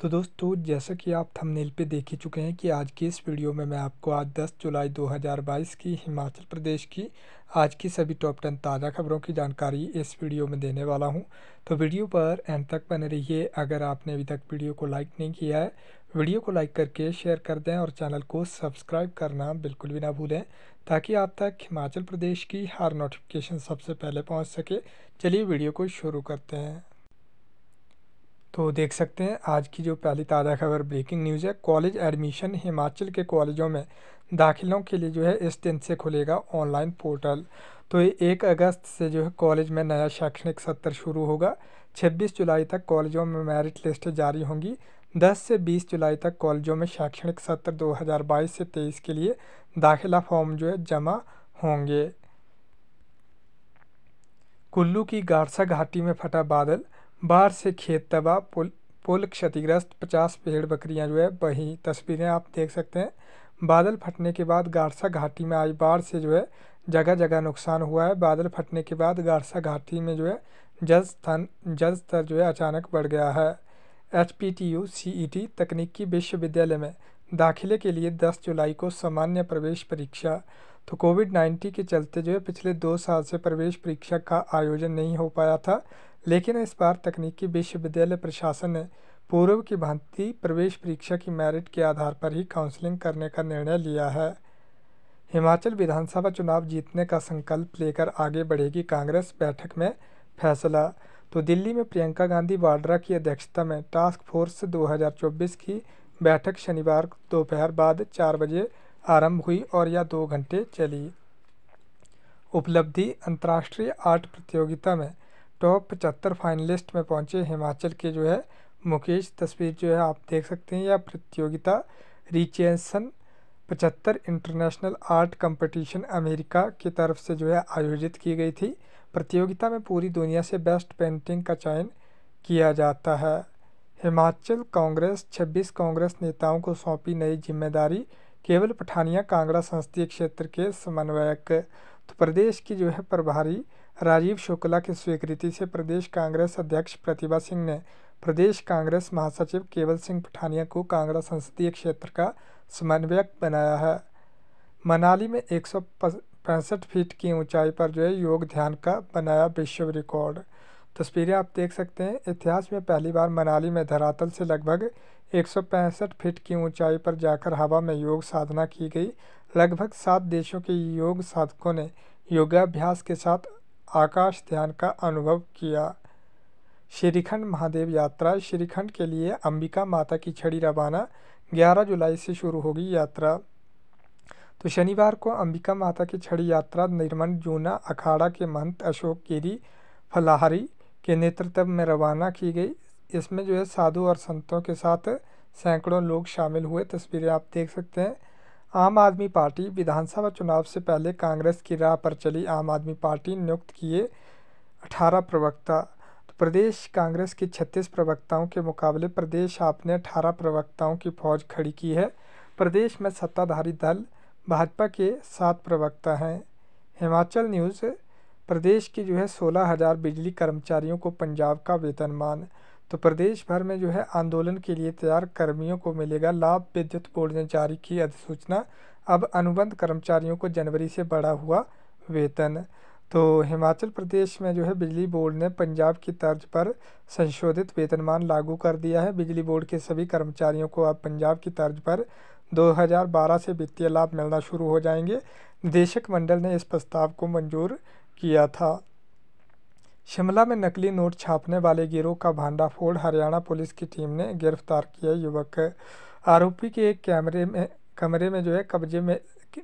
तो दोस्तों जैसा कि आप थंबनेल पे देख ही चुके हैं कि आज की इस वीडियो में मैं आपको आज 10 जुलाई 2022 की हिमाचल प्रदेश की आज की सभी टॉप टेन ताज़ा खबरों की जानकारी इस वीडियो में देने वाला हूं तो वीडियो पर एंड तक बने रहिए अगर आपने अभी तक वीडियो को लाइक नहीं किया है वीडियो को लाइक करके शेयर कर दें और चैनल को सब्सक्राइब करना बिल्कुल भी ना भूलें ताकि आप तक हिमाचल प्रदेश की हर नोटिफिकेशन सबसे पहले पहुँच सके चलिए वीडियो को शुरू करते हैं तो देख सकते हैं आज की जो पहली ताज़ा खबर ब्रेकिंग न्यूज़ है कॉलेज एडमिशन हिमाचल के कॉलेजों में दाखिलों के लिए जो है इस दिन से खुलेगा ऑनलाइन पोर्टल तो एक अगस्त से जो है कॉलेज में नया शैक्षणिक सत्र शुरू होगा 26 जुलाई तक कॉलेजों में मेरिट लिस्ट जारी होंगी 10 से 20 जुलाई तक कॉलेजों में शैक्षणिक सत्र 2022 से 23 के लिए दाखिला फॉर्म जो है जमा होंगे कुल्लू की गारसा घाटी में फटा बादल बाढ़ से खेत तबाह पुल पुल क्षतिग्रस्त पचास भेड़ बकरियां जो है वही तस्वीरें आप देख सकते हैं बादल फटने के बाद गारसा घाटी में आई बाढ़ से जो है जगह जगह नुकसान हुआ है बादल फटने के बाद गारसा घाटी में जो है जल स्थान जल स्तर जो है अचानक बढ़ गया है H P T U C E T तकनीकी विश्वविद्यालय में दाखिले के लिए 10 जुलाई को सामान्य प्रवेश परीक्षा तो कोविड 19 के चलते जो है पिछले दो साल से प्रवेश परीक्षा का आयोजन नहीं हो पाया था लेकिन इस बार तकनीकी विश्वविद्यालय प्रशासन ने पूर्व की भांति प्रवेश परीक्षा की मेरिट के आधार पर ही काउंसलिंग करने का निर्णय लिया है हिमाचल विधानसभा चुनाव जीतने का संकल्प लेकर आगे बढ़ेगी कांग्रेस बैठक में फैसला तो दिल्ली में प्रियंका गांधी वाड्रा की अध्यक्षता में टास्क फोर्स 2024 की बैठक शनिवार दोपहर बाद चार बजे आरंभ हुई और यह दो घंटे चली उपलब्धि अंतर्राष्ट्रीय आर्ट प्रतियोगिता में टॉप पचहत्तर फाइनलिस्ट में पहुंचे हिमाचल के जो है मुकेश तस्वीर जो है आप देख सकते हैं यह प्रतियोगिता रिचेंसन पचहत्तर इंटरनेशनल आर्ट कंपटीशन अमेरिका की तरफ से जो है आयोजित की गई थी प्रतियोगिता में पूरी दुनिया से बेस्ट पेंटिंग का चयन किया जाता है हिमाचल कांग्रेस 26 कांग्रेस नेताओं को सौंपी नई जिम्मेदारी केवल पठानिया कांगड़ा संसदीय क्षेत्र के समन्वयक तो प्रदेश की जो है प्रभारी राजीव शुक्ला की स्वीकृति से प्रदेश कांग्रेस अध्यक्ष प्रतिभा सिंह ने प्रदेश कांग्रेस महासचिव केवल सिंह पठानिया को कांगड़ा संसदीय क्षेत्र का समन्वयक बनाया है मनाली में एक पैंसठ फीट की ऊंचाई पर जो है योग ध्यान का बनाया विश्व रिकॉर्ड तस्वीरें आप देख सकते हैं इतिहास में पहली बार मनाली में धरातल से लगभग एक सौ पैंसठ फीट की ऊंचाई पर जाकर हवा में योग साधना की गई लगभग सात देशों के योग साधकों ने योगाभ्यास के साथ आकाश ध्यान का अनुभव किया श्रीखंड महादेव यात्रा श्रीखंड के लिए अंबिका माता की छड़ी रवाना 11 जुलाई से शुरू होगी यात्रा तो शनिवार को अंबिका माता की छड़ी यात्रा निर्मल जूना अखाड़ा के महंत अशोक गिरी फलाहारी के नेतृत्व में रवाना की गई इसमें जो है साधु और संतों के साथ सैकड़ों लोग शामिल हुए तस्वीरें आप देख सकते हैं आम आदमी पार्टी विधानसभा चुनाव से पहले कांग्रेस की राह पर चली आम आदमी पार्टी नियुक्त किए अठारह प्रवक्ता तो प्रदेश कांग्रेस के छत्तीस प्रवक्ताओं के मुकाबले प्रदेश आपने अठारह प्रवक्ताओं की फौज खड़ी की है प्रदेश में सत्ताधारी दल भाजपा के सात प्रवक्ता हैं हिमाचल न्यूज़ प्रदेश के जो है सोलह हज़ार बिजली कर्मचारियों को पंजाब का वेतनमान तो प्रदेश भर में जो है आंदोलन के लिए तैयार कर्मियों को मिलेगा लाभ विद्युत बोर्ड ने जारी की अधिसूचना अब अनुबंध कर्मचारियों को जनवरी से बढ़ा हुआ वेतन तो हिमाचल प्रदेश में जो है बिजली बोर्ड ने पंजाब की तर्ज पर संशोधित वेतनमान लागू कर दिया है बिजली बोर्ड के सभी कर्मचारियों को अब पंजाब की तर्ज पर 2012 से वित्तीय लाभ मिलना शुरू हो जाएंगे निदेशक मंडल ने इस प्रस्ताव को मंजूर किया था शिमला में नकली नोट छापने वाले गिरोह का भांडाफोड़ हरियाणा पुलिस की टीम ने गिरफ्तार किया युवक आरोपी के एक कैमरे में कमरे में जो है कब्जे में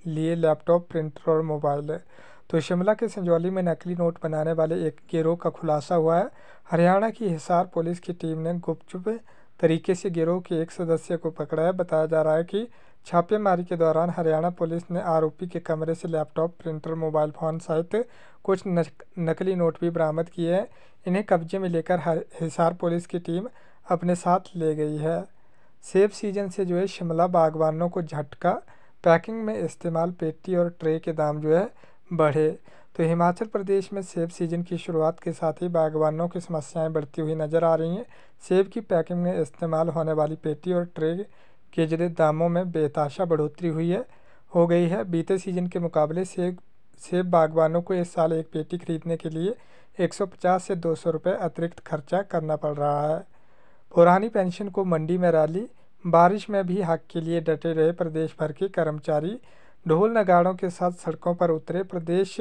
लिए लैपटॉप प्रिंटर और मोबाइल है तो शिमला के संजौली में नकली नोट बनाने वाले एक गिरोह का खुलासा हुआ है हरियाणा की हिसार पुलिस की टीम ने गुपचुप तरीके से गिरोह के एक सदस्य को पकड़ा है बताया जा रहा है कि छापेमारी के दौरान हरियाणा पुलिस ने आरोपी के कमरे से लैपटॉप प्रिंटर मोबाइल फ़ोन सहित कुछ नकली नोट भी बरामद किए हैं इन्हें कब्जे में लेकर हिसार पुलिस की टीम अपने साथ ले गई है सेब सीजन से जो है शिमला बागवानों को झटका पैकिंग में इस्तेमाल पेटी और ट्रे के दाम जो है बढ़े तो हिमाचल प्रदेश में सेब सीजन की शुरुआत के साथ ही बागवानों की समस्याएं बढ़ती हुई नज़र आ रही हैं सेब की पैकिंग में इस्तेमाल होने वाली पेटी और ट्रे केजरे दामों में बेताशा बढ़ोतरी हुई है हो गई है बीते सीजन के मुकाबले सेब सेब बागवानों को इस साल एक पेटी खरीदने के लिए 150 से 200 रुपये अतिरिक्त खर्चा करना पड़ रहा है पुरानी पेंशन को मंडी में रैली बारिश में भी हक के लिए डटे रहे प्रदेश भर के कर्मचारी ढोल नगाड़ों के साथ सड़कों पर उतरे प्रदेश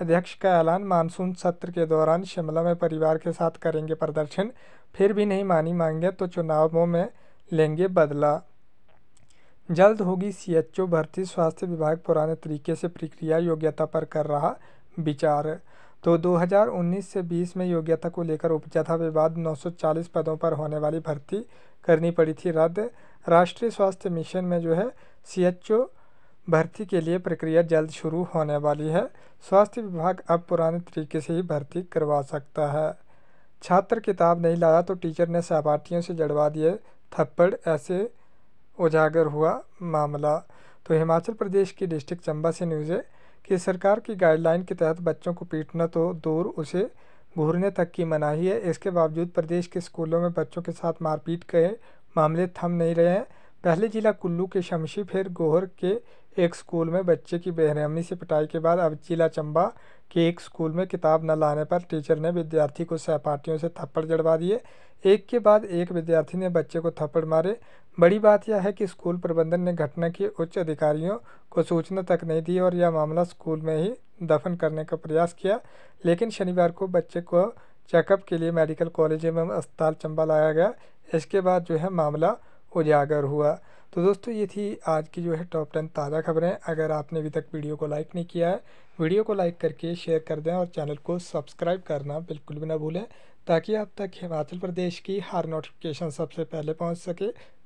अध्यक्ष का ऐलान मानसून सत्र के दौरान शिमला में परिवार के साथ करेंगे प्रदर्शन फिर भी नहीं मानी मांगे तो चुनावों में लेंगे बदला जल्द होगी सीएचओ भर्ती स्वास्थ्य विभाग पुराने तरीके से प्रक्रिया योग्यता पर कर रहा विचार तो 2019 से 20 में योग्यता को लेकर उपजा था विवाद 940 पदों पर होने वाली भर्ती करनी पड़ी थी रद्द राष्ट्रीय स्वास्थ्य मिशन में जो है सीएचओ भर्ती के लिए प्रक्रिया जल्द शुरू होने वाली है स्वास्थ्य विभाग अब पुराने तरीके से ही भर्ती करवा सकता है छात्र किताब नहीं लाया तो टीचर ने सहपाठियों से जड़वा दिए थप्पड़ ऐसे उजागर हुआ मामला तो हिमाचल प्रदेश की डिस्ट्रिक्ट चंबा से न्यूज़ है कि सरकार की गाइडलाइन के तहत बच्चों को पीटना तो दूर उसे घूरने तक की मनाही है इसके बावजूद प्रदेश के स्कूलों में बच्चों के साथ मारपीट के मामले थम नहीं रहे हैं पहले जिला कुल्लू के शमशी फिर गोहर के एक स्कूल में बच्चे की बेहमी से पिटाई के बाद अब जिला चंबा के एक स्कूल में किताब न लाने पर टीचर ने विद्यार्थी को सहपाठियों से थप्पड़ जड़वा दिए एक के बाद एक विद्यार्थी ने बच्चे को थप्पड़ मारे बड़ी बात यह है कि स्कूल प्रबंधन ने घटना की उच्च अधिकारियों को सूचना तक नहीं दी और यह मामला स्कूल में ही दफन करने का प्रयास किया लेकिन शनिवार को बच्चे को चेकअप के लिए मेडिकल कॉलेज एवं अस्पताल चंबा लाया गया इसके बाद जो है मामला उजागर हुआ तो दोस्तों ये थी आज की जो है टॉप टेन ताज़ा खबरें अगर आपने अभी तक वीडियो को लाइक नहीं किया है वीडियो को लाइक करके शेयर कर दें और चैनल को सब्सक्राइब करना बिल्कुल भी ना भूलें ताकि आप तक हिमाचल प्रदेश की हर नोटिफिकेशन सबसे पहले पहुंच सके